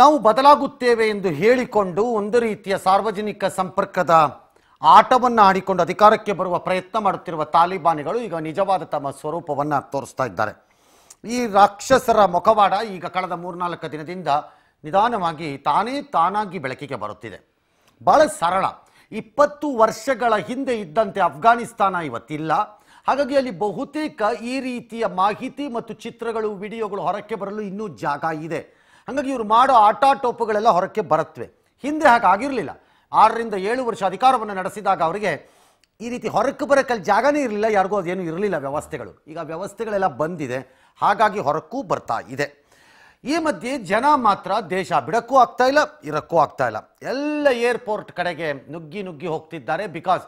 ನಾವು ಬದಲಾಗುತ್ತೇವೆ ಎಂದು ಹೇಳಿಕೊಂಡು ಒಂದು ರೀತಿಯ ಸಾರ್ವಜನಿಕ ಸಂಪರ್ಕದ ಆಟವನ್ನು ಆಡಿಕೊಂಡು ಅಧಿಕಾರಕ್ಕೆ ಬರುವ ಪ್ರಯತ್ನ ಮಾಡುತ್ತಿರುವ ತಾಲಿಬಾನಿಗಳು ಈಗ ನಿಜವಾದ ತಮ್ಮ ಸ್ವರೂಪವನ್ನು ತೋರಿಸ್ತಾ ಇದ್ದಾರೆ ಈ ರಾಕ್ಷಸರ ಮುಖವಾಡ ಈಗ ಕಳೆದ ಮೂರ್ನಾಲ್ಕು ದಿನದಿಂದ ನಿಧಾನವಾಗಿ ತಾನೇ ತಾನಾಗಿ ಬೆಳಕಿಗೆ ಬರುತ್ತಿದೆ ಬಹಳ ಸರಳ ಇಪ್ಪತ್ತು ವರ್ಷಗಳ ಹಿಂದೆ ಇದ್ದಂತೆ ಅಫ್ಘಾನಿಸ್ತಾನ ಇವತ್ತಿಲ್ಲ ಹಾಗಾಗಿ ಅಲ್ಲಿ ಬಹುತೇಕ ಈ ರೀತಿಯ ಮಾಹಿತಿ ಮತ್ತು ಚಿತ್ರಗಳು ವಿಡಿಯೋಗಳು ಹೊರಕ್ಕೆ ಬರಲು ಇನ್ನೂ ಜಾಗ ಇದೆ ಹಾಗಾಗಿ ಇವರು ಮಾಡೋ ಆಟ ಟೋಪುಗಳೆಲ್ಲ ಹೊರಕ್ಕೆ ಬರುತ್ತವೆ ಹಿಂದೆ ಹಾಗೆ ಆಗಿರಲಿಲ್ಲ ಆರರಿಂದ ಏಳು ವರ್ಷ ಅಧಿಕಾರವನ್ನು ನಡೆಸಿದಾಗ ಅವರಿಗೆ ಈ ರೀತಿ ಹೊರಕ್ಕೆ ಬರೋಕ್ಕಲ್ಲಿ ಜಾಗನೇ ಇರಲಿಲ್ಲ ಯಾರಿಗೂ ಅದೇನು ಇರಲಿಲ್ಲ ವ್ಯವಸ್ಥೆಗಳು ಈಗ ವ್ಯವಸ್ಥೆಗಳೆಲ್ಲ ಬಂದಿದೆ ಹಾಗಾಗಿ ಹೊರಕ್ಕೂ ಬರ್ತಾ ಇದೆ ಈ ಮಧ್ಯೆ ಜನ ಮಾತ್ರ ದೇಶ ಬಿಡಕ್ಕೂ ಆಗ್ತಾ ಇಲ್ಲ ಇರಕ್ಕೂ ಆಗ್ತಾ ಇಲ್ಲ ಎಲ್ಲ ಏರ್ಪೋರ್ಟ್ ಕಡೆಗೆ ನುಗ್ಗಿ ನುಗ್ಗಿ ಹೋಗ್ತಿದ್ದಾರೆ ಬಿಕಾಸ್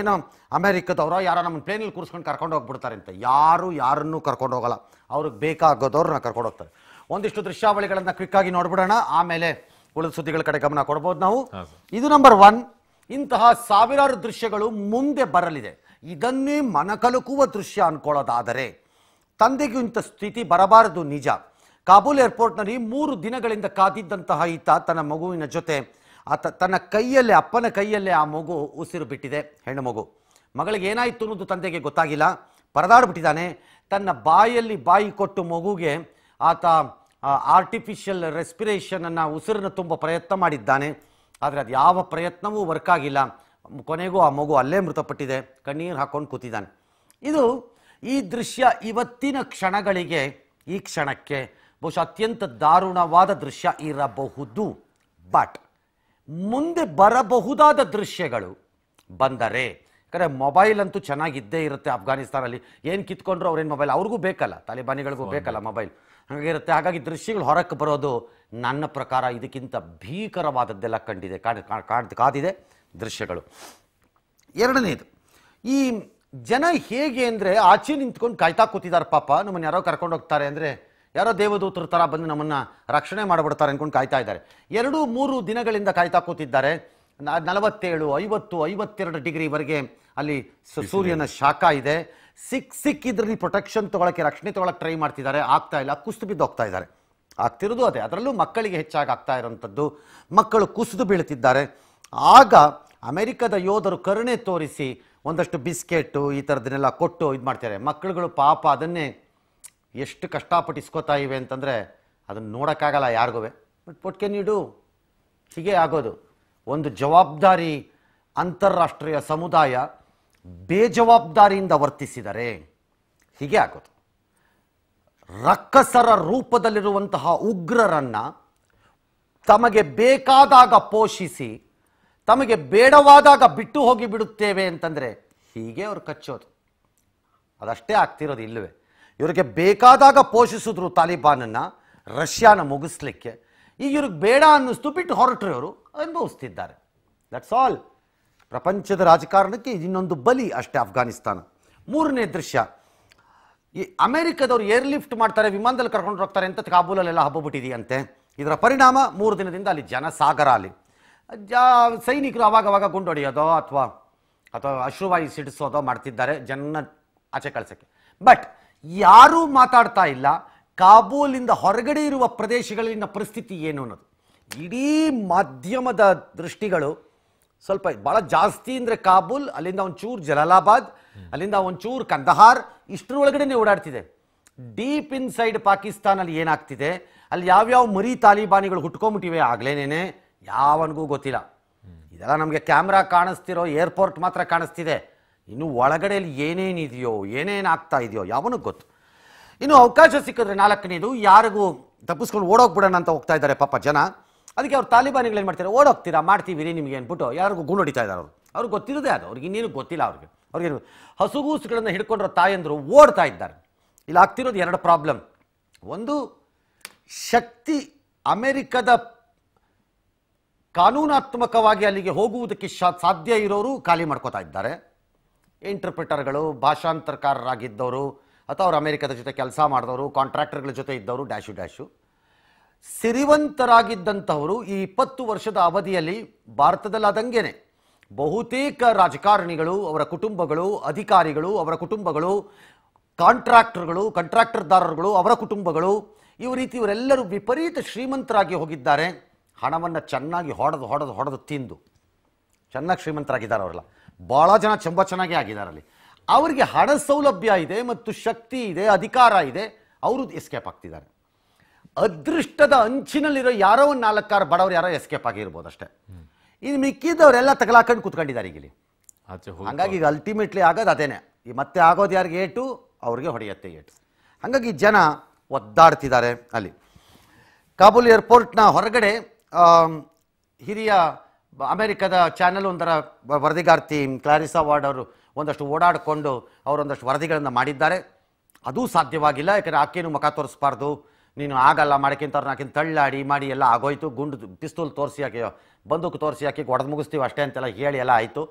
ಏನೋ ಅಮೆರಿಕದವರೋ ಯಾರೋ ನಮ್ಮ ಪ್ಲೇನಲ್ಲಿ ಕೂರಿಸ್ಕೊಂಡು ಕರ್ಕೊಂಡು ಹೋಗ್ಬಿಡ್ತಾರೆ ಅಂತ ಯಾರು ಯಾರನ್ನೂ ಕರ್ಕೊಂಡು ಹೋಗಲ್ಲ ಅವ್ರಿಗೆ ಬೇಕಾಗೋದವ್ರನ್ನ ಕರ್ಕೊಂಡು ಹೋಗ್ತಾರೆ ಒಂದಿಷ್ಟು ದೃಶ್ಯಾವಳಿಗಳನ್ನ ಕ್ವಿಕ್ ಆಗಿ ನೋಡ್ಬಿಡೋಣ ಆಮೇಲೆ ಉಳಿದ ಸುದ್ದಿಗಳ ಕಡೆ ಗಮನ ಕೊಡ್ಬೋದು ನಾವು ಇದು ನಂಬರ್ ಒನ್ ಇಂತಹ ಸಾವಿರಾರು ದೃಶ್ಯಗಳು ಮುಂದೆ ಬರಲಿದೆ ಇದನ್ನೇ ಮನಕಲುಕುವ ದೃಶ್ಯ ಅನ್ಕೊಳ್ಳೋದಾದರೆ ತಂದೆಗೂ ಇಂಥ ಸ್ಥಿತಿ ಬರಬಾರದು ನಿಜ ಕಾಬೂಲ್ ಏರ್ಪೋರ್ಟ್ನಲ್ಲಿ ಮೂರು ದಿನಗಳಿಂದ ಕಾದಿದ್ದಂತಹ ಈತ ತನ್ನ ಮಗುವಿನ ಜೊತೆ ಆತ ತನ್ನ ಕೈಯಲ್ಲೇ ಅಪ್ಪನ ಕೈಯಲ್ಲೇ ಆ ಮಗು ಉಸಿರು ಬಿಟ್ಟಿದೆ ಹೆಣ್ಣು ಮಗು ಮಗಳಿಗೆ ಏನಾಯಿತು ಅನ್ನೋದು ತಂದೆಗೆ ಗೊತ್ತಾಗಿಲ್ಲ ಪರದಾಡ್ಬಿಟ್ಟಿದ್ದಾನೆ ತನ್ನ ಬಾಯಲ್ಲಿ ಬಾಯಿ ಕೊಟ್ಟು ಮಗುಗೆ ಆತ ಆರ್ಟಿಫಿಷಿಯಲ್ ರೆಸ್ಪಿರೇಷನನ್ನು ಉಸಿರನ್ನು ತುಂಬ ಪ್ರಯತ್ನ ಮಾಡಿದ್ದಾನೆ ಆದರೆ ಅದು ಯಾವ ಪ್ರಯತ್ನವೂ ವರ್ಕ್ ಆಗಿಲ್ಲ ಕೊನೆಗೂ ಆ ಮಗು ಅಲ್ಲೇ ಮೃತಪಟ್ಟಿದೆ ಕಣ್ಣೀರು ಹಾಕೊಂಡು ಕೂತಿದ್ದಾನೆ ಇದು ಈ ದೃಶ್ಯ ಇವತ್ತಿನ ಕ್ಷಣಗಳಿಗೆ ಈ ಕ್ಷಣಕ್ಕೆ ಬಹುಶಃ ಅತ್ಯಂತ ದಾರುಣವಾದ ದೃಶ್ಯ ಇರಬಹುದು ಬಟ್ ಮುಂದೆ ಬರಬಹುದಾದ ದೃಶ್ಯಗಳು ಬಂದರೆ ಯಾಕಂದರೆ ಮೊಬೈಲ್ ಅಂತೂ ಚೆನ್ನಾಗಿದ್ದೇ ಇರುತ್ತೆ ಅಫ್ಘಾನಿಸ್ತಾನಲ್ಲಿ ಏನು ಕಿತ್ಕೊಂಡ್ರು ಅವ್ರೇನು ಮೊಬೈಲ್ ಅವ್ರಿಗೂ ಬೇಕಲ್ಲ ತಾಲಿಬಾನಿಗಳಿಗೂ ಬೇಕಲ್ಲ ಮೊಬೈಲ್ ಹಾಗಿರುತ್ತೆ ಹಾಗಾಗಿ ದೃಶ್ಯಗಳು ಹೊರಕ್ಕೆ ಬರೋದು ನನ್ನ ಪ್ರಕಾರ ಇದಕ್ಕಿಂತ ಭೀಕರವಾದದ್ದೆಲ್ಲ ಕಂಡಿದೆ ಕಾಣ್ ಕಾದಿದೆ ದೃಶ್ಯಗಳು ಎರಡನೇದು ಈ ಜನ ಹೇಗೆ ಅಂದರೆ ಆಚೆ ನಿಂತ್ಕೊಂಡು ಕಾಯ್ತಾ ಕೂತಿದ್ದಾರೆ ಪಾಪ ನಮ್ಮನ್ನು ಯಾರೋ ಕರ್ಕೊಂಡು ಹೋಗ್ತಾರೆ ಅಂದರೆ ಯಾರೋ ದೇವದೂತರ ಥರ ಬಂದು ನಮ್ಮನ್ನು ರಕ್ಷಣೆ ಮಾಡಿಬಿಡ್ತಾರೆ ಅಂದ್ಕೊಂಡು ಕಾಯ್ತಾ ಇದ್ದಾರೆ ಎರಡು ಮೂರು ದಿನಗಳಿಂದ ಕಾಯ್ತಾ ಕೂತಿದ್ದಾರೆ ನಲವತ್ತೇಳು ಐವತ್ತು ಐವತ್ತೆರಡು ಡಿಗ್ರಿವರೆಗೆ ಅಲ್ಲಿ ಸೂರ್ಯನ ಶಾಖ ಇದೆ ಸಿಕ್ ಸಿಕ್ಕಿದ್ರಲ್ಲಿ ಪ್ರೊಟೆಕ್ಷನ್ ತೊಗೊಳಕ್ಕೆ ರಕ್ಷಣೆ ತೊಗೊಳಕ್ಕೆ ಟ್ರೈ ಮಾಡ್ತಿದ್ದಾರೆ ಆಗ್ತಾ ಇಲ್ಲ ಕುಸಿದು ಬಿದ್ದು ಹೋಗ್ತಾ ಇದ್ದಾರೆ ಆಗ್ತಿರೋದು ಅದೇ ಅದರಲ್ಲೂ ಮಕ್ಕಳಿಗೆ ಹೆಚ್ಚಾಗಿ ಆಗ್ತಾ ಇರೋಂಥದ್ದು ಮಕ್ಕಳು ಕುಸಿದು ಬೀಳ್ತಿದ್ದಾರೆ ಆಗ ಅಮೆರಿಕದ ಯೋಧರು ಕರುಣೆ ತೋರಿಸಿ ಒಂದಷ್ಟು ಬಿಸ್ಕೆಟ್ಟು ಈ ಥರದನ್ನೆಲ್ಲ ಕೊಟ್ಟು ಇದು ಮಾಡ್ತಾರೆ ಮಕ್ಕಳುಗಳು ಪಾಪ ಅದನ್ನೇ ಎಷ್ಟು ಕಷ್ಟಪಟ್ಟು ಇಸ್ಕೋತಾ ಇವೆ ಅಂತಂದರೆ ಅದನ್ನು ನೋಡೋಕ್ಕಾಗಲ್ಲ ಯಾರಿಗೂ ಬಟ್ ಪೊಟ್ಕೆ ಕೆನ್ ಯು ಡೂ ಹೀಗೆ ಆಗೋದು ಒಂದು ಜವಾಬ್ದಾರಿ ಅಂತಾರಾಷ್ಟ್ರೀಯ ಸಮುದಾಯ ಬೇಜವಾಬ್ದಾರಿಯಿಂದ ವರ್ತಿಸಿದರೆ ಹೀಗೆ ಆಗೋದು ರಕ್ಕಸರ ರೂಪದಲ್ಲಿರುವಂತಹ ಉಗ್ರರನ್ನು ತಮಗೆ ಬೇಕಾದಾಗ ಪೋಷಿಸಿ ತಮಗೆ ಬೇಡವಾದಾಗ ಬಿಟ್ಟು ಹೋಗಿ ಬಿಡುತ್ತೇವೆ ಅಂತಂದರೆ ಹೀಗೆ ಅವರು ಕಚ್ಚೋದು ಅದಷ್ಟೇ ಆಗ್ತಿರೋದು ಇಲ್ಲವೇ ಇವರಿಗೆ ಬೇಕಾದಾಗ ಪೋಷಿಸಿದ್ರು ತಾಲಿಬಾನನ್ನು ರಷ್ಯಾನ ಮುಗಿಸ್ಲಿಕ್ಕೆ ಈಗ ಇವ್ರಿಗೆ ಬೇಡ ಅನ್ನಿಸ್ತು ಬಿಟ್ಟು ಹೊರಟ್ರು ಅವರು ಅನುಭವಿಸ್ತಿದ್ದಾರೆ ದಟ್ಸ್ ಆಲ್ ಪ್ರಪಂಚದ ರಾಜಕಾರಣಕ್ಕೆ ಇನ್ನೊಂದು ಬಲಿ ಅಷ್ಟೇ ಅಫ್ಘಾನಿಸ್ತಾನ ಮೂರನೇ ದೃಶ್ಯ ಈ ಅಮೆರಿಕದವರು ಏರ್ ಲಿಫ್ಟ್ ಮಾಡ್ತಾರೆ ವಿಮಾನದಲ್ಲಿ ಕರ್ಕೊಂಡು ಹೋಗ್ತಾರೆ ಅಂತ ಕಾಬೂಲಲ್ಲೆಲ್ಲ ಹಬ್ಬಬಿಟ್ಟಿದೆಯಂತೆ ಇದರ ಪರಿಣಾಮ ಮೂರು ದಿನದಿಂದ ಅಲ್ಲಿ ಜನಸಾಗರ ಅಲ್ಲಿ ಜಾ ಸೈನಿಕರು ಅವಾಗವಾಗ ಗುಂಡೊಡೆಯೋದೋ ಅಥವಾ ಅಥವಾ ಅಶ್ರುವಾಯು ಸಿಡಿಸೋದೋ ಮಾಡ್ತಿದ್ದಾರೆ ಜನ ಆಚೆ ಕಳ್ಸೋಕ್ಕೆ ಬಟ್ ಯಾರೂ ಮಾತಾಡ್ತಾ ಇಲ್ಲ ಕಾಬೂಲಿಂದ ಹೊರಗಡೆ ಇರುವ ಪ್ರದೇಶಗಳಲ್ಲಿನ ಪರಿಸ್ಥಿತಿ ಏನು ಅನ್ನೋದು ಇಡೀ ಮಾಧ್ಯಮದ ದೃಷ್ಟಿಗಳು ಸ್ವಲ್ಪ ಭಾಳ ಜಾಸ್ತಿ ಅಂದರೆ ಕಾಬೂಲ್ ಅಲ್ಲಿಂದ ಒಂಚೂರು ಜಲಾಲಾಬಾದ್ ಅಲ್ಲಿಂದ ಒಂಚೂರು ಕಂದಹಾರ್ ಇಷ್ಟರೊಳಗಡೆ ಓಡಾಡ್ತಿದೆ ಡೀಪ್ ಇನ್ಸೈಡ್ ಪಾಕಿಸ್ತಾನಲ್ಲಿ ಏನಾಗ್ತಿದೆ ಅಲ್ಲಿ ಯಾವ್ಯಾವ ಮರಿ ತಾಲಿಬಾನಿಗಳು ಹುಟ್ಕೊಂಬಿಟ್ಟಿವೆ ಆಗ್ಲೇನೇನೆ ಯಾವನಿಗೂ ಗೊತ್ತಿಲ್ಲ ಇದೆಲ್ಲ ನಮಗೆ ಕ್ಯಾಮ್ರಾ ಕಾಣಿಸ್ತಿರೋ ಏರ್ಪೋರ್ಟ್ ಮಾತ್ರ ಕಾಣಿಸ್ತಿದೆ ಇನ್ನು ಒಳಗಡೆಯಲ್ಲಿ ಏನೇನಿದೆಯೋ ಏನೇನು ಆಗ್ತಾ ಇದೆಯೋ ಯಾವನಿಗೆ ಗೊತ್ತು ಇನ್ನು ಅವಕಾಶ ಸಿಕ್ಕಿದ್ರೆ ನಾಲ್ಕನೇದು ಯಾರಿಗೂ ತಪ್ಪಿಸ್ಕೊಂಡು ಓಡೋಗ್ಬಿಡೋಣ ಅಂತ ಹೋಗ್ತಾ ಇದ್ದಾರೆ ಪಾಪ ಜನ ಅದಕ್ಕೆ ಅವ್ರು ತಾಲಿಬಾನಿಗಳು ಏನು ಮಾಡ್ತಾರೆ ಓಡೋಗ್ತೀರಾ ಮಾಡ್ತೀವಿ ರೀ ನಿಮಗೆ ಅಂದ್ಬಿಟ್ಟು ಯಾರಿಗೂ ಗುಂಡು ಹೊಡಿತಾ ಇದ್ದಾರೆ ಅವರು ಅವ್ರಿಗೆ ಗೊತ್ತಿರೋದೇ ಅದು ಅವ್ರಿಗೆ ಇನ್ನೇನು ಗೊತ್ತಿಲ್ಲ ಅವ್ರಿಗೆ ಅವ್ರಿಗೆ ಹಸುಗೂಸುಗಳನ್ನು ಹಿಡ್ಕೊಂಡಿರೋ ತಾಯಂದರು ಓಡ್ತಾ ಇದ್ದಾರೆ ಇಲ್ಲಿ ಆಗ್ತಿರೋದು ಎರಡು ಪ್ರಾಬ್ಲಮ್ ಒಂದು ಶಕ್ತಿ ಅಮೆರಿಕದ ಕಾನೂನಾತ್ಮಕವಾಗಿ ಅಲ್ಲಿಗೆ ಹೋಗುವುದಕ್ಕೆ ಸಾಧ್ಯ ಇರೋರು ಖಾಲಿ ಮಾಡ್ಕೋತಾ ಇದ್ದಾರೆ ಇಂಟರ್ಪ್ರಿಟರ್ಗಳು ಭಾಷಾಂತರಕಾರರಾಗಿದ್ದವರು ಅಥವಾ ಅವರು ಅಮೆರಿಕದ ಜೊತೆ ಕೆಲಸ ಮಾಡಿದವರು ಕಾಂಟ್ರಾಕ್ಟರ್ಗಳ ಜೊತೆ ಇದ್ದವರು ಡ್ಯಾಶು ಡ್ಯಾಶು ಸಿರಿವಂತರಾಗಿದ್ದಂಥವರು ಈ ಇಪ್ಪತ್ತು ವರ್ಷದ ಅವಧಿಯಲ್ಲಿ ಭಾರತದಲ್ಲಾದಂಗೆನೆ ಬಹುತೇಕ ರಾಜಕಾರಣಿಗಳು ಅವರ ಕುಟುಂಬಗಳು ಅಧಿಕಾರಿಗಳು ಅವರ ಕುಟುಂಬಗಳು ಕಾಂಟ್ರಾಕ್ಟರ್ಗಳು ಕಾಂಟ್ರಾಕ್ಟರ್ದಾರರುಗಳು ಅವರ ಕುಟುಂಬಗಳು ಇವ ರೀತಿ ಇವರೆಲ್ಲರೂ ವಿಪರೀತ ಶ್ರೀಮಂತರಾಗಿ ಹೋಗಿದ್ದಾರೆ ಹಣವನ್ನು ಚೆನ್ನಾಗಿ ಹೊಡೆದು ಹೊಡೆದು ಹೊಡೆದು ತಿಂದು ಚೆನ್ನಾಗಿ ಶ್ರೀಮಂತರಾಗಿದ್ದಾರೆ ಅವರೆಲ್ಲ ಭಾಳ ಜನ ಚಂಬ ಚೆನ್ನಾಗಿ ಆಗಿದ್ದಾರೆ ಅಲ್ಲಿ ಅವರಿಗೆ ಹಣ ಸೌಲಭ್ಯ ಇದೆ ಮತ್ತು ಶಕ್ತಿ ಇದೆ ಅಧಿಕಾರ ಇದೆ ಅವರು ಎಸ್ಕೇಪ್ ಆಗ್ತಿದ್ದಾರೆ ಅದೃಷ್ಟದ ಅಂಚಿನಲ್ಲಿರೋ ಯಾರೋ ಒಂದು ನಾಲ್ಕಾರು ಬಡವರು ಯಾರೋ ಎಸ್ಕೇಪ್ ಆಗಿರ್ಬೋದು ಅಷ್ಟೇ ಇನ್ನು ಮಿಕ್ಕಿದ್ದವರೆಲ್ಲ ತಗಲಾಕೊಂಡು ಕುತ್ಕೊಂಡಿದ್ದಾರೆ ಈಗಲಿ ಹಂಗಾಗಿ ಈಗ ಅಲ್ಟಿಮೇಟ್ಲಿ ಆಗೋದು ಅದೇನೆ ಈ ಮತ್ತೆ ಆಗೋದು ಯಾರಿಗೆ ಏಟು ಅವ್ರಿಗೆ ಹೊಡೆಯುತ್ತೆ ಏಟು ಹಾಗಾಗಿ ಜನ ಒದ್ದಾಡ್ತಿದ್ದಾರೆ ಅಲ್ಲಿ ಕಾಬೂಲ್ ಏರ್ಪೋರ್ಟ್ನ ಹೊರಗಡೆ ಹಿರಿಯ ಅಮೆರಿಕದ ಚಾನೆಲ್ ಒಂದರ ವರದಿಗಾರ್ತಿ ಕ್ಲಾರಿಸಾ ವಾರ್ಡ್ ಅವರು ಒಂದಷ್ಟು ಓಡಾಡಿಕೊಂಡು ಅವರೊಂದಷ್ಟು ವರದಿಗಳನ್ನು ಮಾಡಿದ್ದಾರೆ ಅದೂ ಸಾಧ್ಯವಾಗಿಲ್ಲ ಯಾಕಂದರೆ ಆಕೆಯೂ ಮುಖ ತೋರಿಸ್ಬಾರ್ದು ನೀನು ಆಗಲ್ಲ ಮಾಡ್ಕಿಂತವ್ರು ನಾಕಿಂತ ತಳ್ಳಾಡಿ ಮಾಡಿ ಎಲ್ಲ ಆಗೋಯ್ತು ಗುಂಡು ಪಿಸ್ತೂಲ್ ತೋರಿಸಿ ಹಾಕಿಯೋ ಬಂದೂಕು ತೋರಿಸಿ ಹಾಕಿ ಹೊಡೆದು ಮುಗಿಸ್ತೀವಿ ಅಷ್ಟೇ ಅಂತೆಲ್ಲ ಹೇಳಿ ಎಲ್ಲ ಆಯಿತು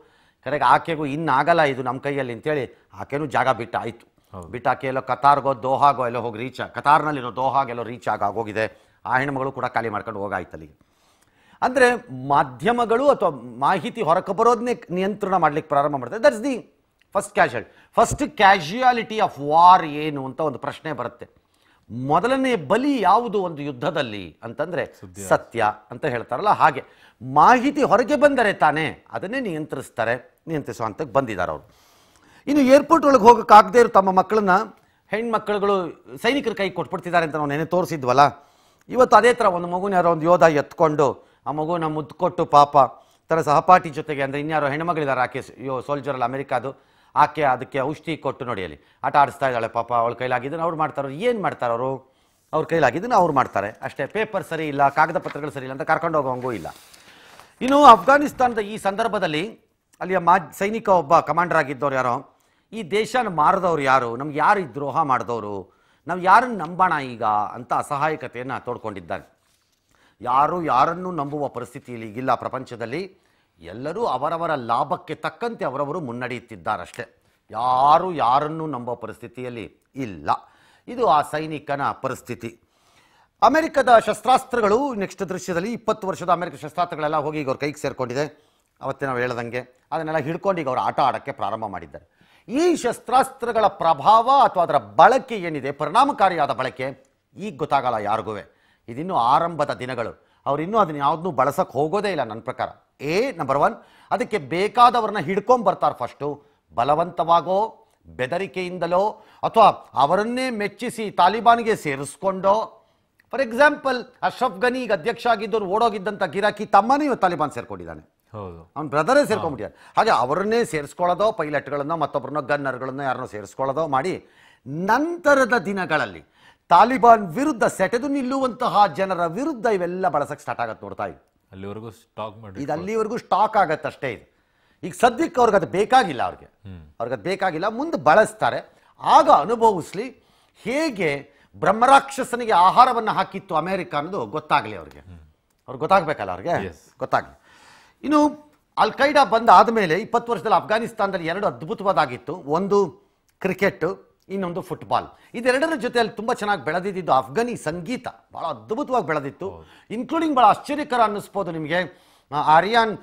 ಕರೆಗೆ ಆಕೆಗೂ ಇನ್ನಾಗಲ್ಲ ಇದು ನಮ್ಮ ಕೈಯಲ್ಲಿ ಅಂತೇಳಿ ಆಕೆನೂ ಜಾಗ ಬಿಟ್ಟು ಆಯಿತು ಬಿಟ್ಟು ಆಕೆ ಎಲ್ಲೋ ಕತಾರ್ಗೋ ದೋಹಾಗೋ ಎಲ್ಲೋ ಹೋಗಿ ರೀಚ್ ಕತಾರ್ನಲ್ಲಿರೋ ದೋಹಾಗೆಲ್ಲೋ ರೀಚ್ ಆಗ ಹೋಗಿದೆ ಆ ಹೆಣ್ಮಗಳು ಕೂಡ ಖಾಲಿ ಮಾಡ್ಕೊಂಡು ಹೋಗಾಯ್ತು ಅಲ್ಲಿಗೆ ಅಂದರೆ ಮಾಧ್ಯಮಗಳು ಅಥವಾ ಮಾಹಿತಿ ಹೊರಕ್ಕೆ ಬರೋದನ್ನೇ ನಿಯಂತ್ರಣ ಮಾಡ್ಲಿಕ್ಕೆ ಪ್ರಾರಂಭ ಮಾಡ್ತಾರೆ that's the first casual first casualty of war ಏನು ಅಂತ ಒಂದು ಪ್ರಶ್ನೆ ಬರುತ್ತೆ ಮೊದಲನೇ ಬಲಿ ಯಾವುದು ಒಂದು ಯುದ್ಧದಲ್ಲಿ ಅಂತಂದ್ರೆ ಸತ್ಯ ಅಂತ ಹೇಳ್ತಾರಲ್ಲ ಹಾಗೆ ಮಾಹಿತಿ ಹೊರಗೆ ಬಂದರೆ ತಾನೇ ಅದನ್ನೇ ನಿಯಂತ್ರಿಸ್ತಾರೆ ನಿಯಂತ್ರಿಸೋ ಅಂತ ಬಂದಿದ್ದಾರೆ ಅವರು ಇನ್ನು ಏರ್ಪೋರ್ಟ್ ಒಳಗೆ ಹೋಗೋಕ್ಕಾಗದೇ ಇರೋ ತಮ್ಮ ಮಕ್ಕಳನ್ನ ಹೆಣ್ಮಕ್ಳುಗಳು ಸೈನಿಕರ ಕೈ ಕೊಟ್ಬಿಡ್ತಿದ್ದಾರೆ ಅಂತ ನಾವು ನೆನೆ ತೋರಿಸಿದ್ವಲ್ಲ ಇವತ್ತು ಅದೇ ಥರ ಒಂದು ಮಗುನ ಯಾರೋ ಒಂದು ಯೋಧ ಎತ್ಕೊಂಡು ಆ ಮಗುನ ಕೊಟ್ಟು ಪಾಪ ತರ ಸಹಪಾಠಿ ಜೊತೆಗೆ ಅಂದರೆ ಇನ್ಯಾರೋ ಹೆಣ್ಮಗಳಿದ್ದಾರೆ ಆಕೆ ಯೋ ಸೋಲ್ಜರಲ್ಲಿ ಅಮೆರಿಕಾದು ಆಕೆ ಅದಕ್ಕೆ ಔಷಧಿ ಕೊಟ್ಟು ನೋಡಿ ಅಲ್ಲಿ ಆಟ ಆಡಿಸ್ತಾ ಇದ್ದಾಳೆ ಪಾಪ ಅವ್ಳ ಕೈಲಾಗಿದ್ದನ್ನು ಅವ್ರು ಮಾಡ್ತಾರೋ ಏನು ಮಾಡ್ತಾರೆ ಅವರು ಅವ್ರ ಕೈಲಾಗಿದ್ದನ್ನು ಅವ್ರು ಮಾಡ್ತಾರೆ ಅಷ್ಟೇ ಪೇಪರ್ ಸರಿ ಇಲ್ಲ ಕಾಗದ ಪತ್ರಗಳು ಸರಿ ಇಲ್ಲ ಅಂತ ಕರ್ಕೊಂಡು ಹೋಗೋಂಗೂ ಇಲ್ಲ ಇನ್ನು ಅಫ್ಘಾನಿಸ್ತಾನದ ಈ ಸಂದರ್ಭದಲ್ಲಿ ಅಲ್ಲಿಯ ಮಾ ಸೈನಿಕ ಒಬ್ಬ ಕಮಾಂಡರ್ ಆಗಿದ್ದವ್ರು ಯಾರೋ ಈ ದೇಶನ ಮಾರದವ್ರು ಯಾರು ನಮ್ಗೆ ಯಾರು ಈ ದ್ರೋಹ ಮಾಡಿದವರು ನಾವು ಯಾರನ್ನು ನಂಬೋಣ ಈಗ ಅಂತ ಅಸಹಾಯಕತೆಯನ್ನು ತೋಡ್ಕೊಂಡಿದ್ದಾನೆ ಯಾರು ಯಾರನ್ನು ನಂಬುವ ಪರಿಸ್ಥಿತಿಯಲ್ಲಿ ಈಗಿಲ್ಲ ಪ್ರಪಂಚದಲ್ಲಿ ಎಲ್ಲರೂ ಅವರವರ ಲಾಭಕ್ಕೆ ತಕ್ಕಂತೆ ಅವರವರು ಅಷ್ಟೇ ಯಾರು ಯಾರನ್ನು ನಂಬ ಪರಿಸ್ಥಿತಿಯಲ್ಲಿ ಇಲ್ಲ ಇದು ಆ ಸೈನಿಕನ ಪರಿಸ್ಥಿತಿ ಅಮೆರಿಕದ ಶಸ್ತ್ರಾಸ್ತ್ರಗಳು ನೆಕ್ಸ್ಟ್ ದೃಶ್ಯದಲ್ಲಿ ಇಪ್ಪತ್ತು ವರ್ಷದ ಅಮೆರಿಕ ಶಸ್ತ್ರಾಸ್ತ್ರಗಳೆಲ್ಲ ಹೋಗಿ ಈಗ ಅವ್ರ ಕೈಗೆ ಸೇರಿಕೊಂಡಿದೆ ಅವತ್ತೇ ನಾವು ಹೇಳ್ದಂಗೆ ಅದನ್ನೆಲ್ಲ ಹಿಡ್ಕೊಂಡು ಈಗ ಅವರು ಆಟ ಆಡೋಕ್ಕೆ ಪ್ರಾರಂಭ ಮಾಡಿದ್ದಾರೆ ಈ ಶಸ್ತ್ರಾಸ್ತ್ರಗಳ ಪ್ರಭಾವ ಅಥವಾ ಅದರ ಬಳಕೆ ಏನಿದೆ ಪರಿಣಾಮಕಾರಿಯಾದ ಬಳಕೆ ಈಗ ಗೊತ್ತಾಗಲ್ಲ ಯಾರಿಗೂ ಇದಿನ್ನೂ ಆರಂಭದ ದಿನಗಳು ಅವರಿನ್ನೂ ಅದನ್ನು ಯಾವುದನ್ನೂ ಬಳಸಕ್ಕೆ ಹೋಗೋದೇ ಇಲ್ಲ ನನ್ನ ಪ್ರಕಾರ ಎ ನಂಬರ್ ಒನ್ ಅದಕ್ಕೆ ಬೇಕಾದವ್ರನ್ನ ಹಿಡ್ಕೊಂಬರ್ತಾರೆ ಫಸ್ಟು ಬಲವಂತವಾಗೋ ಬೆದರಿಕೆಯಿಂದಲೋ ಅಥವಾ ಅವರನ್ನೇ ಮೆಚ್ಚಿಸಿ ತಾಲಿಬಾನ್ಗೆ ಸೇರಿಸ್ಕೊಂಡೋ ಫಾರ್ ಎಕ್ಸಾಂಪಲ್ ಅಶ್ರಫ್ ಗನಿ ಈಗ ಅಧ್ಯಕ್ಷ ಆಗಿದ್ದವ್ರು ಓಡೋಗಿದ್ದಂಥ ಗಿರಾಕಿ ತಮ್ಮನೇ ಇವತ್ತು ತಾಲಿಬಾನ್ ಸೇರ್ಕೊಂಡಿದ್ದಾನೆ ಹೌದು ಅವ್ನ ಬ್ರದರೇ ಸೇರ್ಕೊಂಡ್ಬಿಟ್ಟಿದ್ದಾನೆ ಹಾಗೆ ಅವರನ್ನೇ ಸೇರಿಸ್ಕೊಳ್ಳೋದೋ ಪೈಲಟ್ಗಳನ್ನು ಮತ್ತೊಬ್ಬರನ್ನ ಗನ್ನರ್ಗಳನ್ನು ಯಾರನ್ನೋ ಸೇರಿಸ್ಕೊಳ್ಳೋದೋ ಮಾಡಿ ನಂತರದ ದಿನಗಳಲ್ಲಿ ತಾಲಿಬಾನ್ ವಿರುದ್ಧ ಸೆಟೆದು ನಿಲ್ಲುವಂತಹ ಜನರ ವಿರುದ್ಧ ಇವೆಲ್ಲ ಬಳಸಕ್ಕೆ ಸ್ಟಾರ್ಟ್ ಆಗತ್ತೆ ನೋಡ್ತಾ ಇದ್ದೀವಿ ಅಲ್ಲಿವರೆಗೂ ಸ್ಟಾಕ್ ಮಾಡಿ ಇದು ಅಲ್ಲಿವರೆಗೂ ಸ್ಟಾಕ್ ಆಗತ್ತೆ ಅಷ್ಟೇ ಇದು ಈಗ ಸದ್ಯಕ್ಕೆ ಅವ್ರಿಗೆ ಅದು ಬೇಕಾಗಿಲ್ಲ ಅವ್ರಿಗೆ ಅವ್ರಿಗೆ ಅದು ಬೇಕಾಗಿಲ್ಲ ಮುಂದೆ ಬಳಸ್ತಾರೆ ಆಗ ಅನುಭವಿಸ್ಲಿ ಹೇಗೆ ಬ್ರಹ್ಮರಾಕ್ಷಸನಿಗೆ ಆಹಾರವನ್ನು ಹಾಕಿತ್ತು ಅಮೇರಿಕ ಅನ್ನೋದು ಗೊತ್ತಾಗಲಿ ಅವ್ರಿಗೆ ಅವ್ರಿಗೆ ಗೊತ್ತಾಗಬೇಕಲ್ಲ ಅವ್ರಿಗೆ ಗೊತ್ತಾಗಲಿ ಇನ್ನು ಅಲ್ಕೈಡಾ ಬಂದಾದ ಮೇಲೆ ಇಪ್ಪತ್ತು ವರ್ಷದಲ್ಲಿ ಅಫ್ಘಾನಿಸ್ತಾನದಲ್ಲಿ ಎರಡು ಅದ್ಭುತವಾದಾಗಿತ್ತು ಒಂದು ಕ್ರಿಕೆಟ್ ಇನ್ನೊಂದು ಫುಟ್ಬಾಲ್ ಇದೆರಡರ ಜೊತೆಯಲ್ಲಿ ತುಂಬ ಚೆನ್ನಾಗಿ ಬೆಳೆದಿದ್ದು ಅಫ್ಘಾನಿ ಸಂಗೀತ ಭಾಳ ಅದ್ಭುತವಾಗಿ ಬೆಳೆದಿತ್ತು ಇನ್ಕ್ಲೂಡಿಂಗ್ ಭಾಳ ಆಶ್ಚರ್ಯಕರ ಅನ್ನಿಸ್ಬೋದು ನಿಮಗೆ ಆರ್ಯಾನ್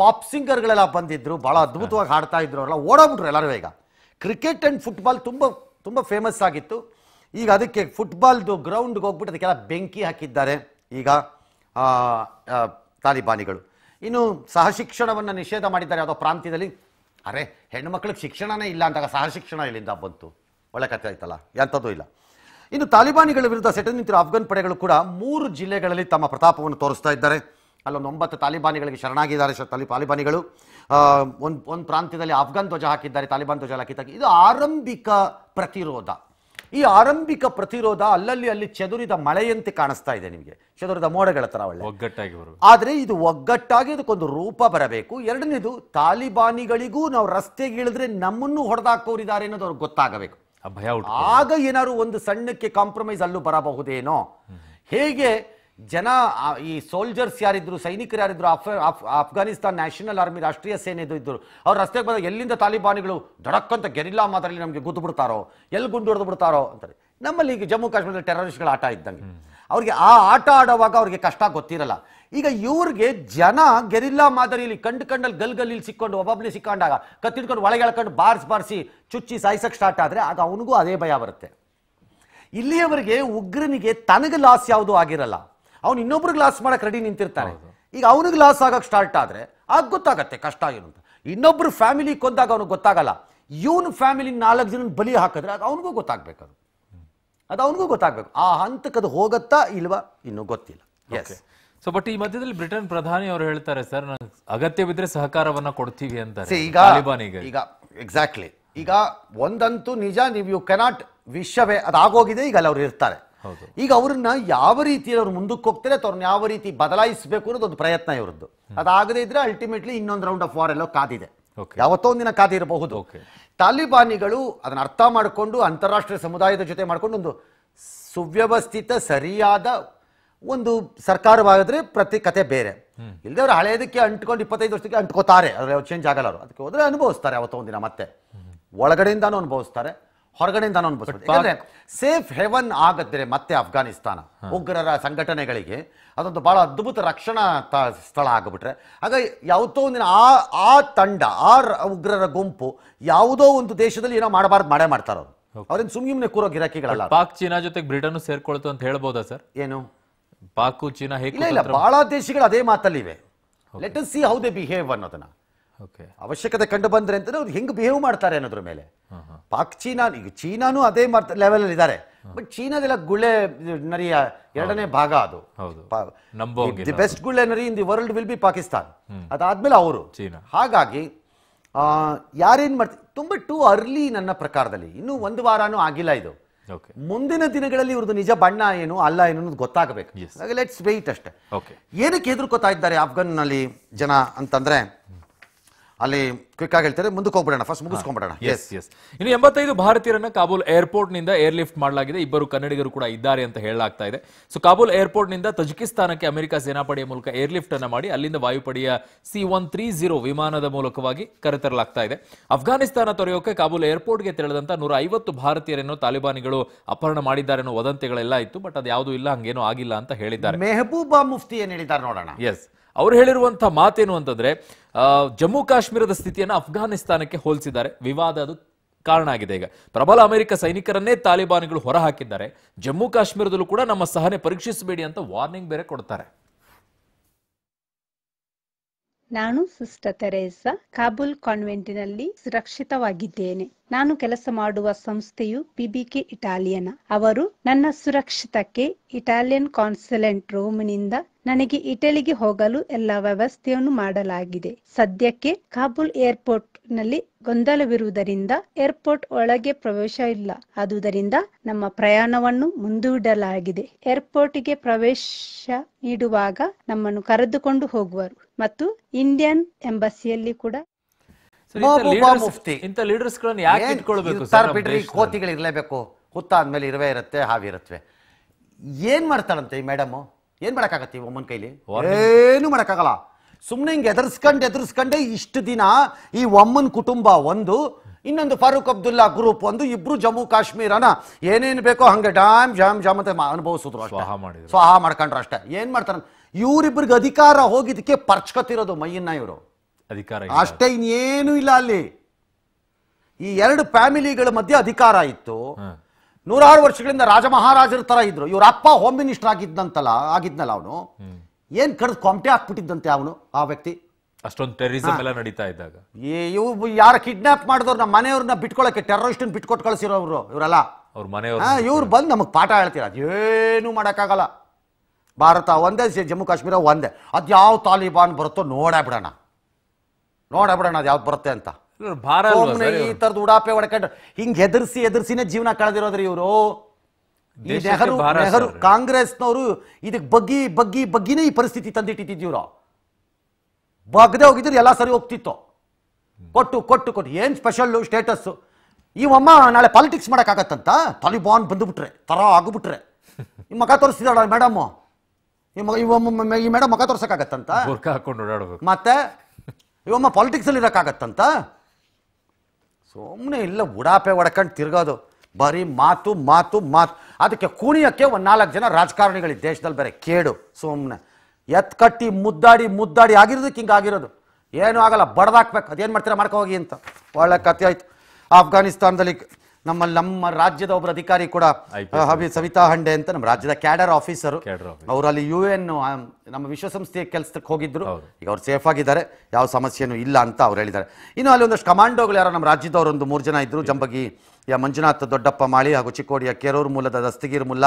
ಪಾಪ್ ಸಿಂಗರ್ಗಳೆಲ್ಲ ಬಂದಿದ್ರು ಭಾಳ ಅದ್ಭುತವಾಗಿ ಹಾಡ್ತಾ ಇದ್ರು ಅಲ್ಲ ಓಡೋಗ್ಬಿಟ್ರು ಎಲ್ಲರೂ ಈಗ ಕ್ರಿಕೆಟ್ ಆ್ಯಂಡ್ ಫುಟ್ಬಾಲ್ ತುಂಬ ತುಂಬ ಫೇಮಸ್ ಆಗಿತ್ತು ಈಗ ಅದಕ್ಕೆ ಫುಟ್ಬಾಲ್ದು ಗ್ರೌಂಡ್ಗೆ ಹೋಗ್ಬಿಟ್ಟು ಅದಕ್ಕೆಲ್ಲ ಬೆಂಕಿ ಹಾಕಿದ್ದಾರೆ ಈಗ ತಾಲಿಬಾನಿಗಳು ಇನ್ನು ಸಹ ಶಿಕ್ಷಣವನ್ನು ನಿಷೇಧ ಮಾಡಿದ್ದಾರೆ ಯಾವುದೋ ಪ್ರಾಂತ್ಯದಲ್ಲಿ ಅರೆ ಮಕ್ಕಳಿಗೆ ಶಿಕ್ಷಣನೇ ಇಲ್ಲ ಅಂದಾಗ ಶಿಕ್ಷಣ ಇಲ್ಲಿಂದ ಬಂತು ಒಳ್ಳೆ ಕಥೆ ಆಯ್ತಲ್ಲ ಎಂಥದ್ದು ಇಲ್ಲ ಇನ್ನು ತಾಲಿಬಾನಿಗಳ ವಿರುದ್ಧ ಸೆಟೆದು ನಿಂತಿರುವ ಅಫ್ಘಾನ್ ಪಡೆಗಳು ಕೂಡ ಮೂರು ಜಿಲ್ಲೆಗಳಲ್ಲಿ ತಮ್ಮ ಪ್ರತಾಪವನ್ನು ತೋರಿಸ್ತಾ ಇದ್ದಾರೆ ಅಲ್ಲೊಂದು ಒಂಬತ್ತು ತಾಲಿಬಾನಿಗಳಿಗೆ ಶರಣಾಗಿದ್ದಾರೆ ತಾಲಿ ತಾಲಿಬಾನಿಗಳು ಒಂದು ಒಂದು ಪ್ರಾಂತ್ಯದಲ್ಲಿ ಅಫ್ಘಾನ್ ಧ್ವಜ ಹಾಕಿದ್ದಾರೆ ತಾಲಿಬಾನ್ ಧ್ವಜ ಹಾಕಿದ್ದಾರೆ ಇದು ಆರಂಭಿಕ ಪ್ರತಿರೋಧ ಈ ಆರಂಭಿಕ ಪ್ರತಿರೋಧ ಅಲ್ಲಲ್ಲಿ ಅಲ್ಲಿ ಚದುರಿದ ಮಳೆಯಂತೆ ಕಾಣಿಸ್ತಾ ಇದೆ ನಿಮಗೆ ಚದುರಿದ ಮೋಡಗಳ ತರ ಒಳ್ಳೆ ಒಗ್ಗಟ್ಟಾಗಿ ಆದರೆ ಇದು ಒಗ್ಗಟ್ಟಾಗಿ ಅದಕ್ಕೊಂದು ರೂಪ ಬರಬೇಕು ಎರಡನೇದು ತಾಲಿಬಾನಿಗಳಿಗೂ ನಾವು ರಸ್ತೆಗೆ ಇಳಿದ್ರೆ ನಮ್ಮನ್ನು ಹೊಡೆದಾಕೋರಿದ್ದಾರೆ ಅನ್ನೋದು ಅವ್ರಿಗೆ ಗೊತ್ತಾಗಬೇಕು ಭಯ ಆಗ ಏನಾದ್ರು ಒಂದು ಸಣ್ಣಕ್ಕೆ ಕಾಂಪ್ರಮೈಸ್ ಅಲ್ಲೂ ಬರಬಹುದೇನೋ ಹೇಗೆ ಜನ ಈ ಸೋಲ್ಜರ್ಸ್ ಯಾರಿದ್ರು ಸೈನಿಕರು ಯಾರಿದ್ರು ಅಫ್ಘಾನಿಸ್ತಾನ್ ನ್ಯಾಷನಲ್ ಆರ್ಮಿ ರಾಷ್ಟ್ರೀಯ ಸೇನೆ ಇದ್ದರು ಅವ್ರು ರಸ್ತೆಗೆ ಬಂದಾಗ ಎಲ್ಲಿಂದ ತಾಲಿಬಾನಿಗಳು ಧಡಕ್ಕಂತ ಗೆರಿಲ್ಲಾ ಮಾದರಿ ನಮಗೆ ಗುದ್ದು ಬಿಡ್ತಾರೋ ಎಲ್ಲಿ ಗುಂಡು ಹೊಡೆದು ಬಿಡ್ತಾರೋ ಅಂತಾರೆ ನಮ್ಮಲ್ಲಿ ಈಗ ಜಮ್ಮು ಕಾಶ್ಮೀರದಲ್ಲಿ ಟೆರರಿಸ್ಟ್ಗಳ ಆಟ ಇದ್ದಂಗೆ ಅವ್ರಿಗೆ ಆ ಆಟ ಆಡುವಾಗ ಅವ್ರಿಗೆ ಕಷ್ಟ ಗೊತ್ತಿರಲ್ಲ ಈಗ ಇವ್ರಿಗೆ ಜನ ಗೆರಿಲ್ಲಾ ಮಾದರಿಯಲ್ಲಿ ಕಂಡು ಕಂಡಲ್ಲಿ ಗಲ್ಗಲ್ಲಿ ಸಿಕ್ಕೊಂಡು ಒಬ್ಬೊಬ್ಬನೇ ಸಿಕ್ಕೊಂಡಾಗ ಕತ್ತಿಡ್ಕೊಂಡು ಒಳಗೆ ಎಳ್ಕೊಂಡು ಬಾರ್ಸ್ ಬಾರಿಸಿ ಚುಚ್ಚಿ ಸಾಯಿಸಕ್ಕೆ ಸ್ಟಾರ್ಟ್ ಆದರೆ ಆಗ ಅವನಿಗೂ ಅದೇ ಭಯ ಬರುತ್ತೆ ಇಲ್ಲಿಯವರಿಗೆ ಉಗ್ರನಿಗೆ ತನಗೆ ಲಾಸ್ ಯಾವುದು ಆಗಿರಲ್ಲ ಅವನು ಇನ್ನೊಬ್ರಿಗೆ ಲಾಸ್ ಮಾಡೋಕೆ ರೆಡಿ ನಿಂತಿರ್ತಾನೆ ಈಗ ಅವನಿಗೆ ಲಾಸ್ ಆಗಕ್ಕೆ ಸ್ಟಾರ್ಟ್ ಆದರೆ ಆಗ ಗೊತ್ತಾಗತ್ತೆ ಕಷ್ಟ ಏನು ಅಂತ ಇನ್ನೊಬ್ರು ಫ್ಯಾಮಿಲಿ ಕೊಂದಾಗ ಅವನಿಗೆ ಗೊತ್ತಾಗಲ್ಲ ಇವನು ಫ್ಯಾಮಿಲಿ ನಾಲ್ಕು ಜನ ಬಲಿ ಹಾಕಿದ್ರೆ ಅದು ಅವನಿಗೂ ಗೊತ್ತಾಗಬೇಕು ಅದು ಅದು ಅವನಿಗೂ ಗೊತ್ತಾಗಬೇಕು ಆ ಹಂತಕ್ಕೆ ಅದು ಹೋಗುತ್ತಾ ಇಲ್ವಾ ಇನ್ನೂ ಗೊತ್ತಿಲ್ಲ ಎಸ್ ಸೊ ಬಟ್ ಈ ಮಧ್ಯದಲ್ಲಿ ಬ್ರಿಟನ್ ಪ್ರಧಾನಿ ಅವರು ಹೇಳ್ತಾರೆ ಸರ್ ಅಗತ್ಯವಿದ್ರೆ ಸಹಕಾರವನ್ನ ಕೊಡ್ತೀವಿ ಅಂತ ಈಗ ಈಗ ಎಕ್ಸಾಕ್ಟ್ಲಿ ಈಗ ಒಂದಂತೂ ನಿಜ ನೀವು ಯು ಕೆನಾಟ್ ವಿಶ್ವವೇ ಅದಾಗೋಗಿದೆ ಈಗ ಅಲ್ಲಿ ಅವ್ರು ಇರ್ತಾರೆ ಈಗ ಅವ್ರನ್ನ ಯಾವ ರೀತಿ ಅವ್ರು ಮುಂದಕ್ಕೆ ಹೋಗ್ತಾರೆ ಅವ್ರನ್ನ ಯಾವ ರೀತಿ ಬದಲಾಯಿಸಬೇಕು ಅನ್ನೋದು ಒಂದು ಪ್ರಯತ್ನ ಇವ್ರದ್ದು ಅದಾಗದೇ ಇದ್ರೆ ಅಲ್ಟಿಮೇಟ್ಲಿ ಇನ್ನೊಂದು ರೌಂಡ್ ಆಫ್ ವಾರ್ ಎಲ್ಲೋ ಕಾದಿದೆ ಯಾವತ್ತೋ ಒಂದಿನ ಕಾದಿರಬಹುದು ತಾಲಿಬಾನಿಗಳು ಅದನ್ನ ಅರ್ಥ ಮಾಡಿಕೊಂಡು ಅಂತಾರಾಷ್ಟ್ರೀಯ ಸಮುದಾಯದ ಜೊತೆ ಮಾಡಿಕೊಂಡು ಒಂದು ಸುವ್ಯವಸ್ಥಿತ ಸರಿಯಾದ ಒಂದು ಸರ್ಕಾರವಾದ್ರೆ ಪ್ರತಿ ಕತೆ ಬೇರೆ ಇಲ್ಲದೆ ಅವರು ಹಳೆಯದಕ್ಕೆ ಅಂಟ್ಕೊಂಡು ಇಪ್ಪತ್ತೈದು ವರ್ಷಕ್ಕೆ ಅಂಟ್ಕೋತಾರೆ ಅವ್ರು ಚೇಂಜ್ ಆಗಲ್ಲ ಅವರು ಅದಕ್ಕೆ ಹೋದ್ರೆ ಅನುಭವಿಸ್ತಾರೆ ಅವತ್ತೊಂದಿನ ಒಂದಿನ ಮತ್ತೆ ಒಳಗಡೆಯಿಂದಾನು ಅನುಭವಿಸ್ತಾರೆ ಹೊರಗಡೆಯಿಂದಾನು ಅನುಭವಿಸ್ತಾರೆ ಸೇಫ್ ಹೆವನ್ ಆಗದ್ರೆ ಮತ್ತೆ ಅಫ್ಘಾನಿಸ್ತಾನ ಉಗ್ರರ ಸಂಘಟನೆಗಳಿಗೆ ಅದೊಂದು ಬಹಳ ಅದ್ಭುತ ರಕ್ಷಣಾ ಸ್ಥಳ ಆಗಿಬಿಟ್ರೆ ಆಗ ಯಾವುದೋ ಒಂದಿನ ಆ ಆ ತಂಡ ಆ ಉಗ್ರರ ಗುಂಪು ಯಾವುದೋ ಒಂದು ದೇಶದಲ್ಲಿ ಏನೋ ಮಾಡಬಾರ್ದು ಮಾಡೇ ಮಾಡ್ತಾರೆ ಅವ್ರು ಅವ್ರಿಂದ ಸುಮ್ಮನೆ ಕೂರೋ ಗಿರಾಕಿಗಳಲ್ಲ ಪಾಕ್ ಚೀನಾ ಜೊತೆ ಬ್ರಿಟನ್ ಸೇರ್ಕೊಳ್ತು ಅಂತ ಹೇಳ್ಬೋದಾ ಸರ್ ಏನು ಪಾಕು ಚೀನಾ ಇಲ್ಲ ಇಲ್ಲ ಬಹಳ ದೇಶಗಳು ಅದೇ ಮಾತಲ್ಲಿವೆ let us see how they behave ಅನ್ನೋದನ್ನ ಓಕೆ ಅವಶ್ಯಕತೆ ಕಂಡು ಬಂದ್ರೆ ಅಂತಂದ್ರೆ ಅವ್ರು ಹೆಂಗ್ ಬಿಹೇವ್ ಮಾಡ್ತಾರೆ ಅನ್ನೋದ್ರ ಮೇಲೆ ಪಾಕ್ ಚೀನಾ ಈಗ ಚೀನಾನು ಅದೇ ಲೆವೆಲ್ ಅಲ್ಲಿ ಇದ್ದಾರೆ ಬಟ್ ಚೀನಾದೆಲ್ಲ ಗುಳೆ ನರಿಯ ಎರಡನೇ ಭಾಗ ಅದು ದಿ ಬೆಸ್ಟ್ ಗುಳೆ ನರಿ in the world will be Pakistan ಅದಾದ್ಮೇಲೆ ಅವರು ಹಾಗಾಗಿ ಯಾರೇನ್ ಮಾಡ್ತಾರೆ ತುಂಬಾ ಟೂ ಅರ್ಲಿ ನನ್ನ ಪ್ರಕಾರದಲ್ಲಿ ಇನ್ನೂ ಒಂದು ವಾರನೂ ಆಗಿಲ್ಲ ಇದು ಮುಂದಿನ ದಿನಗಳಲ್ಲಿ ಇವ್ರದ್ದು ನಿಜ ಬಣ್ಣ ಏನು ಅಲ್ಲ ಏನು ಗೊತ್ತಾಗಬೇಕು ಲೆಟ್ಸ್ ವೆಯ್ಟ್ ಅಷ್ಟೇ ಏನಕ್ಕೆ ಹೆದರ್ಕೋತಾ ಇದ್ದಾರೆ ನಲ್ಲಿ ಜನ ಅಂತಂದ್ರೆ ಅಲ್ಲಿ ಕ್ವಿಕ್ ಆಗಿ ಹೇಳ್ತಾರೆ ಮುಂದಕ್ಕೆ ಹೋಗ್ಬಿಡೋಣ ಫಸ್ಟ್ ಮುಗಿಸ್ಕೊಂಡ್ಬಿಡೋಣ ಎಸ್ ಎಸ್ ಇನ್ನು ಎಂಬತ್ತೈದು ಭಾರತೀಯರನ್ನ ಕಾಬೂಲ್ ಏರ್ಪೋರ್ಟ್ ನಿಂದ ಏರ್ ಲಿಫ್ಟ್ ಮಾಡಲಾಗಿದೆ ಇಬ್ಬರು ಕನ್ನಡಿಗರು ಕೂಡ ಇದ್ದಾರೆ ಅಂತ ಹೇಳಲಾಗ್ತಾ ಇದೆ ಸೊ ಕಾಬೂಲ್ ಏರ್ಪೋರ್ಟ್ ನಿಂದ ತಜಕಿಸ್ತಾನಕ್ಕೆ ಅಮೆರಿಕ ಸೇನಾಪಡೆಯ ಮೂಲಕ ಏರ್ ಲಿಫ್ಟ್ ಅನ್ನು ಮಾಡಿ ಅಲ್ಲಿಂದ ವಾಯುಪಡೆಯ ಸಿ ಒನ್ ತ್ರೀ ಜೀರೋ ವಿಮಾನದ ಮೂಲಕವಾಗಿ ಕರೆತರಲಾಗ್ತಾ ಇದೆ ಅಫ್ಘಾನಿಸ್ತಾನ ತೊರೆಯೋಕೆ ಕಾಬೂಲ್ ಏರ್ಪೋರ್ಟ್ಗೆ ತೆರಳದಂತ ನೂರ ಐವತ್ತು ಭಾರತೀಯರನ್ನು ತಾಲಿಬಾನಿಗಳು ಅಪಹರಣ ಮಾಡಿದ್ದಾರೆ ಅನ್ನೋ ವದಂತಿಗಳೆಲ್ಲ ಇತ್ತು ಬಟ್ ಅದು ಯಾವುದೂ ಇಲ್ಲ ಹಂಗೇನು ಆಗಿಲ್ಲ ಅಂತ ಹೇಳಿದ್ದಾರೆ ಮೆಹಬೂಬಾ ಮುಫ್ತಿ ಏನ್ ಹೇಳಿದ್ದಾರೆ ನೋಡೋಣ ಎಸ್ ಅವರು ಹೇಳಿರುವಂತಹ ಮಾತೇನು ಅಂತಂದ್ರೆ ಜಮ್ಮು ಕಾಶ್ಮೀರದ ಸ್ಥಿತಿ ಅಫ್ಘಾನಿಸ್ತಾನಕ್ಕೆ ಹೋಲಿಸಿದ್ದಾರೆ ವಿವಾದ ಅದು ಕಾರಣ ಆಗಿದೆ ಈಗ ಪ್ರಬಲ ಅಮೆರಿಕ ಸೈನಿಕರನ್ನೇ ತಾಲಿಬಾನ್ಗಳು ಹೊರಹಾಕಿದ್ದಾರೆ ಜಮ್ಮು ಕಾಶ್ಮೀರದಲ್ಲೂ ಕೂಡ ನಮ್ಮ ಸಹನೆ ಪರೀಕ್ಷಿಸಬೇಡಿ ಅಂತ ವಾರ್ನಿಂಗ್ ಬೇರೆ ಕೊಡ್ತಾರೆ ನಾನು ಸಿಸ್ಟರ್ ತೆರೇಸಾ ಕಾಬೂಲ್ ಕಾನ್ವೆಂಟಿನಲ್ಲಿ ಸುರಕ್ಷಿತವಾಗಿದ್ದೇನೆ ನಾನು ಕೆಲಸ ಮಾಡುವ ಸಂಸ್ಥೆಯು ಪಿಬಿಕೆ ಇಟಾಲಿಯನ್ ಅವರು ನನ್ನ ಸುರಕ್ಷಿತಕ್ಕೆ ಇಟಾಲಿಯನ್ ಕಾನ್ಸುಲೆಂಟ್ ರೋಮ್ನಿಂದ ನನಗೆ ಇಟಲಿಗೆ ಹೋಗಲು ಎಲ್ಲ ವ್ಯವಸ್ಥೆಯನ್ನು ಮಾಡಲಾಗಿದೆ ಸದ್ಯಕ್ಕೆ ಕಾಬೂಲ್ ಏರ್ಪೋರ್ಟ್ ನಲ್ಲಿ ಗೊಂದಲವಿರುವುದರಿಂದ ಏರ್ಪೋರ್ಟ್ ಒಳಗೆ ಪ್ರವೇಶ ಇಲ್ಲ ಆದುದರಿಂದ ನಮ್ಮ ಪ್ರಯಾಣವನ್ನು ಮುಂದೂಡಲಾಗಿದೆ ಏರ್ಪೋರ್ಟ್ಗೆ ಪ್ರವೇಶ ನೀಡುವಾಗ ನಮ್ಮನ್ನು ಕರೆದುಕೊಂಡು ಹೋಗುವರು ಮತ್ತು ಇಂಡಿಯನ್ ಎಂಬಸಿಯಲ್ಲಿ ಕೂಡ ಇಂಥ ಲೀಡರ್ಸ್ ಯಾಕೆ ಕೋತಿಗಳು ಇರಲೇಬೇಕು ಇರುವೆ ಇರುತ್ತೆ ಹಾವಿರುತ್ತವೆ ಏನ್ ಮಾಡ್ತಾರಂತೆ ಈ ಮೇಡಮ್ ಏನು ಮಾಡೋಕ್ಕಾಗತ್ತೆ ಒಮ್ಮನ ಕೈಲಿ ಏನು ಮಾಡೋಕ್ಕಾಗಲ್ಲ ಸುಮ್ಮನೆ ಹಿಂಗೆ ಎದುರಿಸ್ಕೊಂಡು ಎದುರಿಸ್ಕೊಂಡೆ ಇಷ್ಟು ದಿನ ಈ ಒಮ್ಮನ ಕುಟುಂಬ ಒಂದು ಇನ್ನೊಂದು ಫಾರೂಕ್ ಅಬ್ದುಲ್ಲಾ ಗ್ರೂಪ್ ಒಂದು ಇಬ್ರು ಜಮ್ಮು ಕಾಶ್ಮೀರನ ಏನೇನು ಬೇಕೋ ಹಂಗೆ ಡಾಮ್ ಜಾಮ್ ಜಾಮ್ ಅಂತ ಅನುಭವಿಸಿದ್ರು ಸ್ವಾಹ ಮಾಡ್ಕೊಂಡ್ರು ಅಷ್ಟೇ ಏನು ಮಾಡ್ತಾರೆ ಇವ್ರಿಬ್ರಿಗೆ ಅಧಿಕಾರ ಹೋಗಿದ್ದಕ್ಕೆ ಪರ್ಚ್ಕೊತಿರೋದು ಮೈಯನ್ನ ಇವರು ಅಧಿಕಾರ ಅಷ್ಟೇ ಇನ್ನೇನು ಇಲ್ಲ ಅಲ್ಲಿ ಈ ಎರಡು ಫ್ಯಾಮಿಲಿಗಳ ಮಧ್ಯೆ ಅಧಿಕಾರ ಇತ್ತು ನೂರಾರು ವರ್ಷಗಳಿಂದ ರಾಜಮಹಾರಾಜರ ತರ ಇದ್ರು ಇವ್ರ ಅಪ್ಪ ಹೋಮ್ ಮಿನಿಸ್ಟರ್ ಆಗಿದ್ದಂತಲ್ಲ ಆಗಿದ್ನಲ್ಲ ಅವನು ಏನ್ ಕಡ್ದು ಕೊಂಟೆ ಹಾಕ್ಬಿಟ್ಟಿದ್ದಂತೆ ಅವನು ಆ ವ್ಯಕ್ತಿ ಅಷ್ಟೊಂದು ಟೆರರಿಸಮ್ ಎಲ್ಲ ನಡೀತಾ ಇದ್ದಾಗ ಇವು ಯಾರ ಕಿಡ್ನಾಪ್ ಮಾಡಿದವ್ರು ನಮ್ಮ ಮನೆಯವ್ರನ್ನ ಬಿಟ್ಕೊಳಕ್ಕೆ ಟೆರರಿಸ್ಟ್ ಬಿಟ್ಕೊಟ್ಟು ಕಳಿಸಿರೋರು ಇವರಲ್ಲ ಅವ್ರ ಮನೆಯವ್ರು ಇವ್ರು ಬಂದು ನಮಗೆ ಪಾಠ ಹೇಳ್ತೀರ ಅದೇನು ಮಾಡೋಕ್ಕಾಗಲ್ಲ ಭಾರತ ಒಂದೇ ಜಮ್ಮು ಕಾಶ್ಮೀರ ಒಂದೇ ಅದು ಯಾವ ತಾಲಿಬಾನ್ ಬರುತ್ತೋ ನೋಡೇ ನೋಡಬಿಡೋಣ ಅದ್ಯಾವ್ದು ಯಾವ್ದು ಬರುತ್ತೆ ಅಂತ ಈ ತರದ ಉಡಾಪೆ ಹೊಡ್ಕೊಂಡ್ರೆ ಹಿಂಗ್ ಹೆದರ್ಸಿ ಹೆದರ್ಸಿನೇ ಜೀವನ ಕಳೆದಿರೋದ್ರಿ ಇವರು ಈ ನೆಹರು ನೆಹರು ಕಾಂಗ್ರೆಸ್ನವರು ಇದಕ್ ಬಗ್ಗಿ ಬಗ್ಗಿ ಬಗ್ಗಿನೇ ಈ ಪರಿಸ್ಥಿತಿ ತಂದಿಟ್ಟಿದ್ದೀವ್ರ ಬಗ್ಗದೆ ಹೋಗಿದ್ರೆ ಎಲ್ಲಾ ಸರಿ ಹೋಗ್ತಿತ್ತು ಕೊಟ್ಟು ಕೊಟ್ಟು ಕೊಟ್ಟು ಏನ್ ಸ್ಪೆಷಲ್ ಸ್ಟೇಟಸ್ ಇವಮ್ಮ ನಾಳೆ ಪಾಲಿಟಿಕ್ಸ್ ಮಾಡೋಕ್ಕಾಗತ್ತಂತ ತಲಿಬಾನ್ ಬಂದ್ಬಿಟ್ರೆ ತರ ಆಗಿಬಿಟ್ರೆ ಈ ಮಗ ತೋರಿಸ್ತಿದ್ದಾಳ ಮೇಡಮ್ ಈ ಮಗ ಇವಮ್ಮ ಈ ಮೇಡಮ್ ಮಗ ತೋರ್ಸಕ್ ಹಾಕೊಂಡು ಮತ್ತೆ ಇವಮ್ಮ ಅಲ್ಲಿ ಇರಕ್ಕಾಗತ್ತಂತ ಸುಮ್ಮನೆ ಇಲ್ಲ ಉಡಾಪೆ ಹೊಡ್ಕೊಂಡು ತಿರ್ಗೋದು ಬರೀ ಮಾತು ಮಾತು ಮಾತು ಅದಕ್ಕೆ ಕುಣಿಯೋಕ್ಕೆ ಒಂದು ನಾಲ್ಕು ಜನ ರಾಜಕಾರಣಿಗಳು ದೇಶದಲ್ಲಿ ಬೇರೆ ಕೇಡು ಸುಮ್ಮನೆ ಎತ್ ಕಟ್ಟಿ ಮುದ್ದಾಡಿ ಮುದ್ದಾಡಿ ಆಗಿರೋದಕ್ಕೆ ಹಿಂಗೆ ಆಗಿರೋದು ಏನೂ ಆಗಲ್ಲ ಬಡ್ದಾಕ್ಬೇಕು ಅದೇನು ಮಾಡ್ತೀರಾ ಮಾಡ್ಕೋ ಹೋಗಿ ಅಂತ ಒಳ್ಳೆ ಕತೆ ಆಯಿತು ಆಫ್ಘಾನಿಸ್ತಾನದಲ್ಲಿ ನಮ್ಮ ನಮ್ಮ ರಾಜ್ಯದ ಒಬ್ಬರು ಅಧಿಕಾರಿ ಕೂಡ ಸವಿತಾ ಹಂಡೆ ಅಂತ ನಮ್ಮ ರಾಜ್ಯದ ಕ್ಯಾಡರ್ ಆಫೀಸರ್ ಅವರು ಅಲ್ಲಿ ಯು ಎನ್ ನಮ್ಮ ವಿಶ್ವಸಂಸ್ಥೆಯ ಕೆಲಸಕ್ಕೆ ಹೋಗಿದ್ರು ಈಗ ಅವ್ರು ಸೇಫ್ ಆಗಿದ್ದಾರೆ ಯಾವ ಸಮಸ್ಯೆನೂ ಇಲ್ಲ ಅಂತ ಅವ್ರು ಹೇಳಿದ್ದಾರೆ ಇನ್ನು ಅಲ್ಲಿ ಒಂದಷ್ಟು ಕಮಾಂಡೋಗಳು ಯಾರೋ ನಮ್ಮ ಒಂದು ಮೂರು ಜನ ಇದ್ರು ಜಂಬಗಿ ಯಾ ಮಂಜುನಾಥ್ ದೊಡ್ಡಪ್ಪ ಮಾಳಿ ಹಾಗೂ ಚಿಕ್ಕೋಡಿಯ ಕೆರೂರು ಮೂಲದ ದಸ್ತಗಿರ್ ಮುಲ್ಲ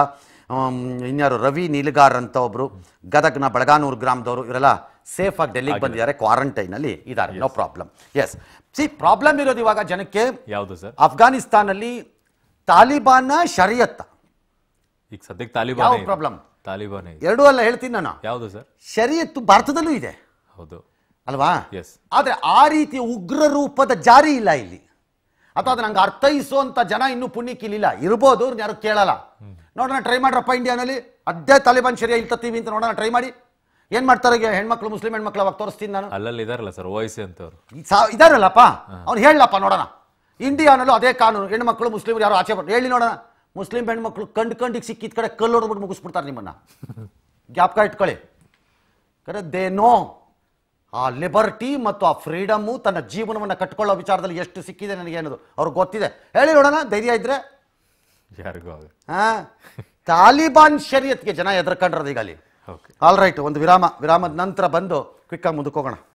ಇನ್ಯಾರು ರವಿ ನೀಲಗಾರ್ ಅಂತ ಒಬ್ರು ಗದಗ್ನ ಬಳಗಾನೂರ್ ಗ್ರಾಮದವರು ಇವರೆಲ್ಲ ಸೇಫ್ ಆಗಿ ಡೆಲ್ಲಿಗೆ ಬಂದಿದ್ದಾರೆ ಕ್ವಾರಂಟೈನ್ ಅಲ್ಲಿ ಇದ್ದಾರೆ no problem yes see problem ಇರೋದು ಇವಾಗ ಜನಕ್ಕೆ ಯಾವುದು ಸರ್ ಅಲ್ಲಿ ತಾಲಿಬಾನ್ ಶರಿಯತ್ತ ಈಗ ಸದ್ಯಕ್ಕೆ ತಾಲಿಬಾನ್ ಪ್ರಾಬ್ಲಮ್ ತಾಲಿಬಾನ್ ಎರಡು ಅಲ್ಲ ಹೇಳ್ತೀನಿ ನಾನು ಯಾವುದು ಸರ್ ಶರಿಯತ್ತು ಭಾರತದಲ್ಲೂ ಇದೆ ಹೌದು ಅಲ್ವಾ ಎಸ್ ಆದರೆ ಆ ರೀತಿಯ ಉಗ್ರ ರೂಪದ ಜಾರಿ ಇಲ್ಲ ಇಲ್ಲಿ ಅಥವಾ ಅದು ನಂಗೆ ಅರ್ಥೈಸುವಂತ ಜನ ಇನ್ನೂ ಪುಣ್ಯಕ್ಕಿಲ್ಲ ಇರ್ಬೋದು ಯಾರು ಕೇಳಲ್ಲ ನೋಡೋಣ ಟ್ರೈ ಮಾಡ್ರಪ್ಪ ಇಂಡಿಯಾನಲ್ಲಿ ಅದೇ ತಾಲಿಬಾನ್ ಶರಿಯ ಇಲ್ತೀವಿ ಅಂತ ನೋಡೋಣ ಟ್ರೈ ಮಾಡಿ ಏನ್ ಮಾಡ್ತಾರೆ ಹೆಣ್ಮಕ್ಳು ಮುಸ್ಲಿಂ ಹೆಣ್ಮಕ್ಳು ಅವಾಗ ತೋರಿಸ್ತೀನಿ ನಾನು ಅಲ್ಲಲ್ಲಿ ಇದಾರಲ್ಲ ಸರ್ ಓವೈಸಿ ಅಂತವ್ರು ಇದಾರಲ್ಲಪ್ಪ ಅವ್ನು ಹೇಳಲಪ್ಪ ನೋಡೋಣ ಇಂಡಿಯಾನಲ್ಲೂ ಅದೇ ಕಾನೂನು ಹೆಣ್ಮಕ್ಳು ಮುಸ್ಲಿಂ ಯಾರು ಆಚೆ ಬರ್ತಾರೆ ಹೇಳಿ ನೋಡೋಣ ಮುಸ್ಲಿಂ ಹೆಣ್ಮಕ್ಳು ಕಂಡು ಕಂಡಿಗೆ ಸಿಕ್ಕಿದ ಕಡೆ ಕಲ್ಲು ಹೊಡೆದ್ಬಿಟ್ಟು ಮುಗಿಸ್ಬಿಡ್ತಾರೆ ಗ್ಯಾಪ್ ಜ್ಞಾಪಕ ಇಟ್ಕೊಳ್ಳಿ ಕರೆ ದೇನೋ ಆ ಲಿಬರ್ಟಿ ಮತ್ತು ಆ ಫ್ರೀಡಮ್ಮು ತನ್ನ ಜೀವನವನ್ನು ಕಟ್ಕೊಳ್ಳೋ ವಿಚಾರದಲ್ಲಿ ಎಷ್ಟು ಸಿಕ್ಕಿದೆ ನನಗೆ ಅನ್ನೋದು ಅವ್ರಿಗೆ ಗೊತ್ತಿದೆ ಹೇಳಿ ನೋಡೋಣ ಧೈರ್ಯ ಇದ್ರೆ ಯಾರಿಗೂ ಹಾಂ ತಾಲಿಬಾನ್ ಶರೀಯತ್ಗೆ ಜನ ಎದುರ್ಕೊಂಡಿರೋದು ಈಗ ಅಲ್ಲಿ ಆಲ್ ರೈಟ್ ಒಂದು ವಿರಾಮ ವಿರಾಮದ ನಂತರ ಬಂದು ಕ್ವಿಕ್ಕಾಗಿ ಮುಂದಕ್ಕೆ ಹೋಗೋಣ